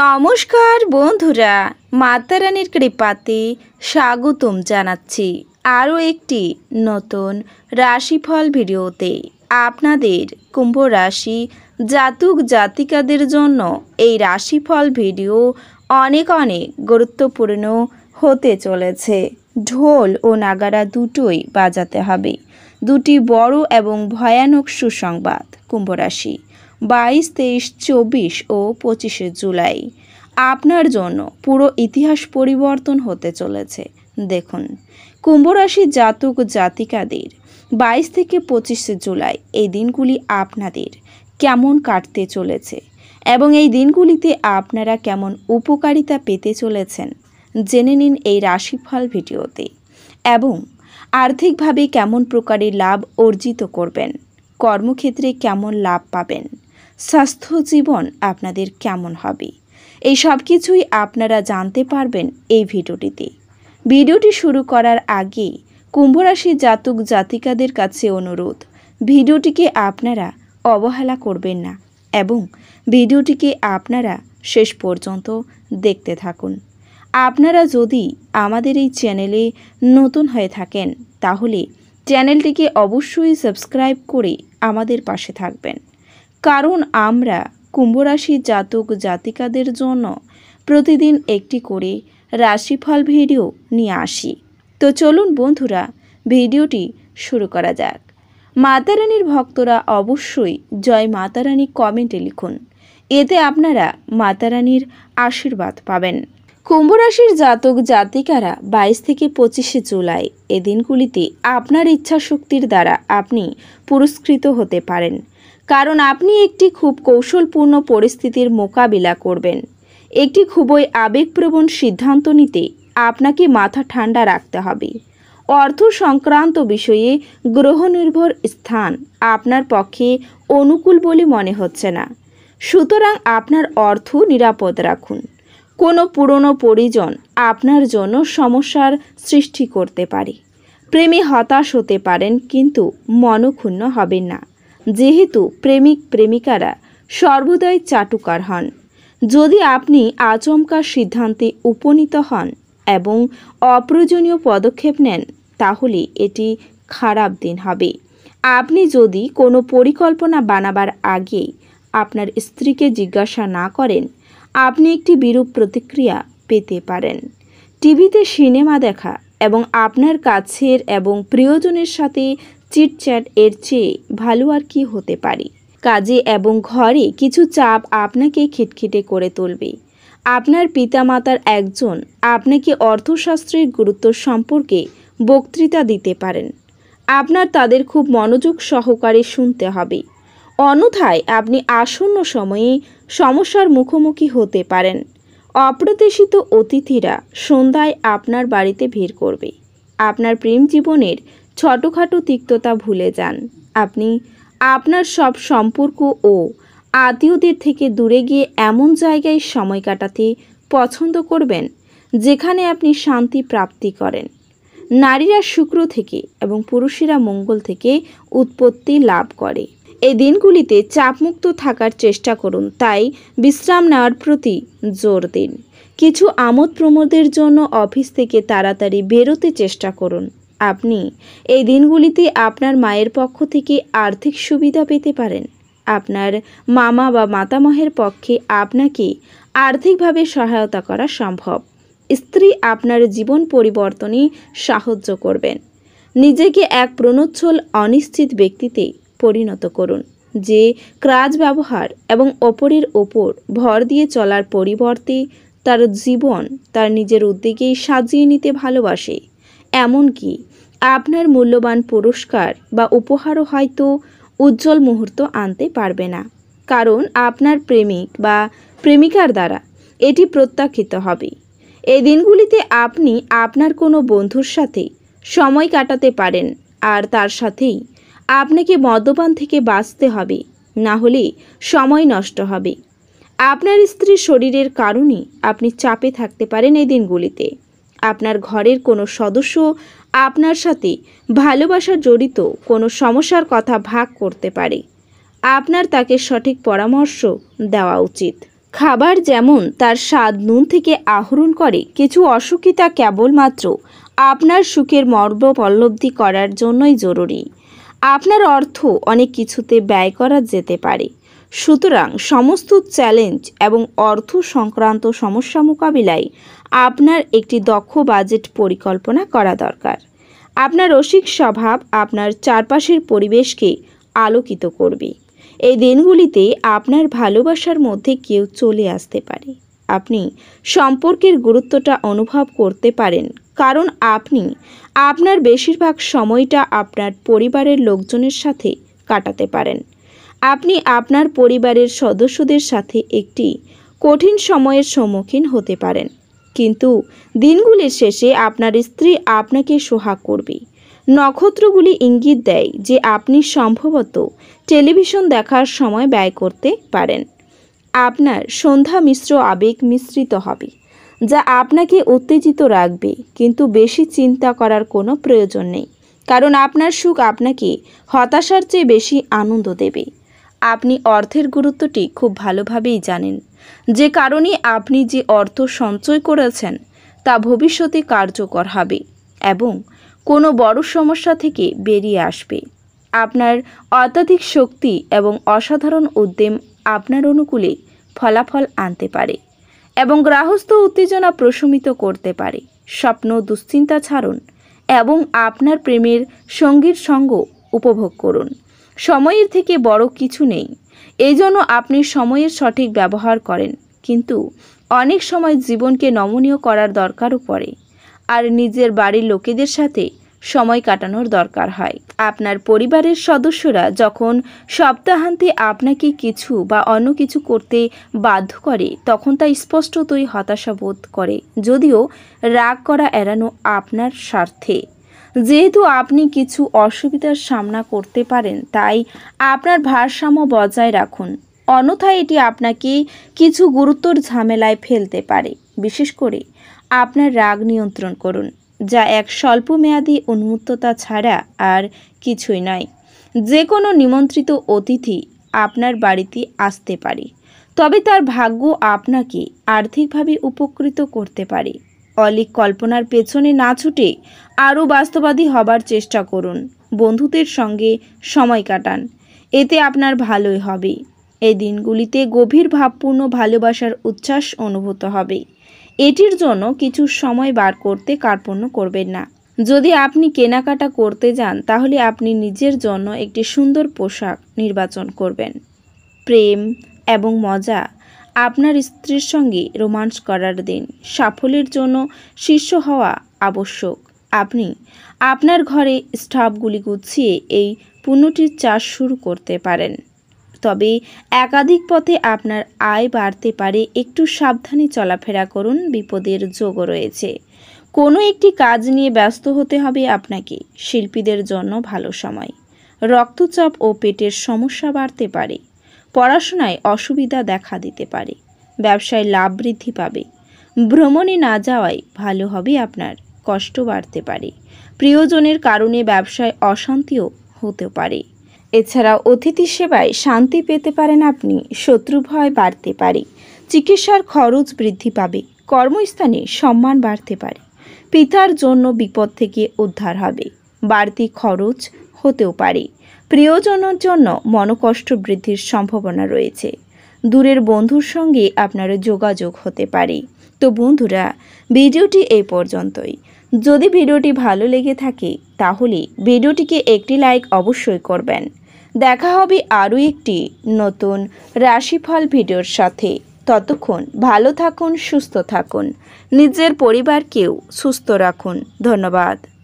নমস্কার বন্ধুরা মাতারানির কৃপাতে স্বাগতম জানাচ্ছি আরও একটি নতুন রাশিফল ভিডিওতে আপনাদের কুম্ভ রাশি জাতক জাতিকাদের জন্য এই রাশিফল ভিডিও অনেক অনেক গুরুত্বপূর্ণ হতে চলেছে ঢোল ও নাগারা দুটোই বাজাতে হবে দুটি বড় এবং ভয়ানক সুসংবাদ কুম্ভরাশি বাইশ তেইশ চব্বিশ ও পঁচিশে জুলাই আপনার জন্য পুরো ইতিহাস পরিবর্তন হতে চলেছে দেখুন কুম্ভরাশি জাতক জাতিকাদের বাইশ থেকে পঁচিশে জুলাই এই দিনগুলি আপনাদের কেমন কাটতে চলেছে এবং এই দিনগুলিতে আপনারা কেমন উপকারিতা পেতে চলেছেন জেনে নিন এই রাশিফল ভিডিওতে এবং আর্থিকভাবে কেমন প্রকারের লাভ অর্জিত করবেন কর্মক্ষেত্রে কেমন লাভ পাবেন স্বাস্থ্য জীবন আপনাদের কেমন হবে এই সব কিছুই আপনারা জানতে পারবেন এই ভিডিওটিতে ভিডিওটি শুরু করার আগে কুম্ভরাশি জাতক জাতিকাদের কাছে অনুরোধ ভিডিওটিকে আপনারা অবহেলা করবেন না এবং ভিডিওটিকে আপনারা শেষ পর্যন্ত দেখতে থাকুন আপনারা যদি আমাদের এই চ্যানেলে নতুন হয়ে থাকেন তাহলে চ্যানেলটিকে অবশ্যই সাবস্ক্রাইব করে আমাদের পাশে থাকবেন কারণ আমরা কুম্ভরাশি জাতক জাতিকাদের জন্য প্রতিদিন একটি করে রাশিফল ভিডিও নিয়ে আসি তো চলুন বন্ধুরা ভিডিওটি শুরু করা যাক মাতারানির ভক্তরা অবশ্যই জয় মাতারানী কমেন্টে লিখুন এতে আপনারা মাতারানীর আশীর্বাদ পাবেন কুম্ভরাশির জাতক জাতিকারা বাইশ থেকে পঁচিশে জুলাই এ দিনগুলিতে আপনার ইচ্ছা শক্তির দ্বারা আপনি পুরস্কৃত হতে পারেন কারণ আপনি একটি খুব কৌশলপূর্ণ পরিস্থিতির মোকাবিলা করবেন একটি খুবই আবেগপ্রবণ সিদ্ধান্ত নিতে আপনাকে মাথা ঠান্ডা রাখতে হবে অর্থ সংক্রান্ত বিষয়ে গ্রহনির্ভর স্থান আপনার পক্ষে অনুকূল বলে মনে হচ্ছে না সুতরাং আপনার অর্থ নিরাপদ রাখুন কোনো পুরনো পরিজন আপনার জন্য সমস্যার সৃষ্টি করতে পারে প্রেমে হতাশ হতে পারেন কিন্তু মনক্ষুণ্ণ হবেন না যেহেতু প্রেমিক প্রেমিকারা সর্বদাই চাটুকার হন যদি আপনি আচমকার সিদ্ধান্তে উপনীত হন এবং অপ্রয়োজনীয় পদক্ষেপ নেন তাহলে এটি খারাপ দিন হবে আপনি যদি কোনো পরিকল্পনা বানাবার আগে আপনার স্ত্রীকে জিজ্ঞাসা না করেন আপনি একটি বিরূপ প্রতিক্রিয়া পেতে পারেন টিভিতে সিনেমা দেখা এবং আপনার কাছের এবং প্রিয়জনের সাথে চিটচ্যাট এর চেয়ে ভালো আর কি হতে পারে কাজে এবং ঘরে কিছু চাপ আপনাকে খিটখিটে করে তুলবে আপনার পিতামাতার একজন আপনাকে অর্থশাস্ত্রের গুরুত্ব সম্পর্কে বক্তৃতা দিতে পারেন আপনার তাদের খুব মনোযোগ সহকারে শুনতে হবে অন্যথায় আপনি আসন্ন সময়ে সমস্যার মুখোমুখি হতে পারেন অপ্রত্যাশিত অতিথিরা সন্ধ্যায় আপনার বাড়িতে ভিড় করবে আপনার প্রেম জীবনের ছোটোখাটো তিক্ততা ভুলে যান আপনি আপনার সব সম্পর্ক ও আত্মীয়দের থেকে দূরে গিয়ে এমন জায়গায় সময় কাটাতে পছন্দ করবেন যেখানে আপনি শান্তি প্রাপ্তি করেন নারীরা শুক্র থেকে এবং পুরুষেরা মঙ্গল থেকে উৎপত্তি লাভ করে এই দিনগুলিতে চাপমুক্ত থাকার চেষ্টা করুন তাই বিশ্রাম নেওয়ার প্রতি জোর দিন কিছু আমোদ প্রমোদের জন্য অফিস থেকে তাড়াতাড়ি বেরোতে চেষ্টা করুন আপনি এই দিনগুলিতে আপনার মায়ের পক্ষ থেকে আর্থিক সুবিধা পেতে পারেন আপনার মামা বা মাতামহের পক্ষে আপনাকে আর্থিকভাবে সহায়তা করা সম্ভব স্ত্রী আপনার জীবন পরিবর্তনে সাহায্য করবেন নিজেকে এক প্রণচ্ছল অনিশ্চিত ব্যক্তিতে পরিণত করুন যে ক্রাজ ব্যবহার এবং অপরের ওপর ভর দিয়ে চলার পরিবর্তে তার জীবন তার নিজের উদ্যোগেই সাজিয়ে নিতে ভালোবাসে এমনকি আপনার মূল্যবান পুরস্কার বা উপহারও হয়তো উজ্জ্বল মুহূর্ত আনতে পারবে না কারণ আপনার প্রেমিক বা প্রেমিকার দ্বারা এটি প্রত্যাখ্যিত হবে এই দিনগুলিতে আপনি আপনার কোনো বন্ধুর সাথে সময় কাটাতে পারেন আর তার সাথেই আপনাকে মদ্যপান থেকে বাঁচতে হবে না হলে সময় নষ্ট হবে আপনার স্ত্রীর শরীরের কারণে আপনি চাপে থাকতে পারেন এই দিনগুলিতে আপনার ঘরের কোনো সদস্য আপনার সাথে ভালোবাসা জড়িত কোনো সমস্যার কথা ভাগ করতে পারে আপনার তাকে সঠিক পরামর্শ দেওয়া উচিত খাবার যেমন তার স্বাদ নুন থেকে আহরণ করে কিছু অসুখিতা তা কেবলমাত্র আপনার সুখের মর্ম পল্লব্ধি করার জন্যই জরুরি আপনার অর্থ অনেক কিছুতে ব্যয় করা যেতে পারে সুতরাং সমস্ত চ্যালেঞ্জ এবং অর্থ সংক্রান্ত সমস্যা মোকাবিলায় আপনার একটি দক্ষ বাজেট পরিকল্পনা করা দরকার আপনার রসিক স্বভাব আপনার চারপাশের পরিবেশকে আলোকিত করবে এই দিনগুলিতে আপনার ভালোবাসার মধ্যে কেউ চলে আসতে পারে আপনি সম্পর্কের গুরুত্বটা অনুভব করতে পারেন কারণ আপনি আপনার বেশিরভাগ সময়টা আপনার পরিবারের লোকজনের সাথে কাটাতে পারেন আপনি আপনার পরিবারের সদস্যদের সাথে একটি কঠিন সময়ের সম্মুখীন হতে পারেন কিন্তু দিনগুলির শেষে আপনার স্ত্রী আপনাকে সোহাগ করবে নক্ষত্রগুলি ইঙ্গিত দেয় যে আপনি সম্ভবত টেলিভিশন দেখার সময় ব্যয় করতে পারেন আপনার সন্ধ্যা মিশ্র আবেগ মিশ্রিত হবে যা আপনাকে উত্তেজিত রাখবে কিন্তু বেশি চিন্তা করার কোনো প্রয়োজন নেই কারণ আপনার সুখ আপনাকে হতাশার চেয়ে বেশি আনন্দ দেবে আপনি অর্থের গুরুত্বটি খুব ভালোভাবেই জানেন যে কারণে আপনি যে অর্থ সঞ্চয় করেছেন তা ভবিষ্যতে কার্যকর হবে এবং কোনো বড় সমস্যা থেকে বেরিয়ে আসবে আপনার অত্যাধিক শক্তি এবং অসাধারণ উদ্যম আপনার অনুকূলে ফলাফল আনতে পারে এবং গ্রাহস্থ উত্তেজনা প্রশমিত করতে পারে স্বপ্ন দুশ্চিন্তা ছাড়ুন এবং আপনার প্রেমের সঙ্গীর সঙ্গ উপভোগ করুন সময়ের থেকে বড় কিছু নেই এই জন্য আপনি সময়ের সঠিক ব্যবহার করেন কিন্তু অনেক সময় জীবনকে নমনীয় করার দরকারও পড়ে আর নিজের বাড়ির লোকেদের সাথে সময় কাটানোর দরকার হয় আপনার পরিবারের সদস্যরা যখন সপ্তাহান্তে আপনাকে কিছু বা অন্য কিছু করতে বাধ্য করে তখন তা স্পষ্টতই হতাশা বোধ করে যদিও রাগ করা এড়ানো আপনার স্বার্থে যেহেতু আপনি কিছু অসুবিধার সামনা করতে পারেন তাই আপনার ভারসাম্য বজায় রাখুন অন্যথায় এটি আপনাকে কিছু গুরুতর ঝামেলায় ফেলতে পারে বিশেষ করে আপনার রাগ নিয়ন্ত্রণ করুন যা এক মেয়াদি উন্মুক্ততা ছাড়া আর কিছুই নয় যে কোনো নিমন্ত্রিত অতিথি আপনার বাড়িতে আসতে পারে তবে তার ভাগ্য আপনাকে আর্থিকভাবে উপকৃত করতে পারে অলিক কল্পনার পেছনে না ছুটে আরও বাস্তবাদী হবার চেষ্টা করুন বন্ধুদের সঙ্গে সময় কাটান এতে আপনার ভালোই হবে এই দিনগুলিতে গভীর ভাবপূর্ণ ভালোবাসার উচ্ছ্বাস অনুভূত হবে এটির জন্য কিছু সময় বার করতে কার্পণ্য করবেন না যদি আপনি কেনাকাটা করতে যান তাহলে আপনি নিজের জন্য একটি সুন্দর পোশাক নির্বাচন করবেন প্রেম এবং মজা আপনার স্ত্রীর সঙ্গে রোমান্স করার দিন সাফল্যের জন্য শীর্ষ হওয়া আবশ্যক আপনি আপনার ঘরে স্টাফগুলি গুছিয়ে এই পণ্যটির চাষ শুরু করতে পারেন তবে একাধিক পথে আপনার আয় বাড়তে পারে একটু সাবধানে চলাফেরা করুন বিপদের যোগও রয়েছে কোনো একটি কাজ নিয়ে ব্যস্ত হতে হবে আপনাকে শিল্পীদের জন্য ভালো সময় রক্তচাপ ও পেটের সমস্যা বাড়তে পারে পড়াশোনায় অসুবিধা দেখা দিতে পারে ব্যবসায় লাভ বৃদ্ধি পাবে ভ্রমণে না যাওয়াই ভালো হবে আপনার কষ্ট বাড়তে পারে প্রিয়জনের কারণে ব্যবসায় অশান্তিও হতে পারে এছাড়া অতিথি সেবায় শান্তি পেতে পারেন আপনি শত্রু ভয় বাড়তে পারে চিকিৎসার খরচ বৃদ্ধি পাবে কর্মস্থানে সম্মান বাড়তে পারে পিতার জন্য বিপদ থেকে উদ্ধার হবে বাড়তি খরচ হতেও পারে প্রিয়জনের জন্য মনকষ্ট বৃদ্ধির সম্ভাবনা রয়েছে দূরের বন্ধুর সঙ্গে আপনার যোগাযোগ হতে পারে তো বন্ধুরা ভিডিওটি এই পর্যন্তই যদি ভিডিওটি ভালো লেগে থাকে তাহলে ভিডিওটিকে একটি লাইক অবশ্যই করবেন দেখা হবে আরও একটি নতুন রাশিফল ভিডিওর সাথে ততক্ষণ ভালো থাকুন সুস্থ থাকুন নিজের পরিবারকেও সুস্থ রাখুন ধন্যবাদ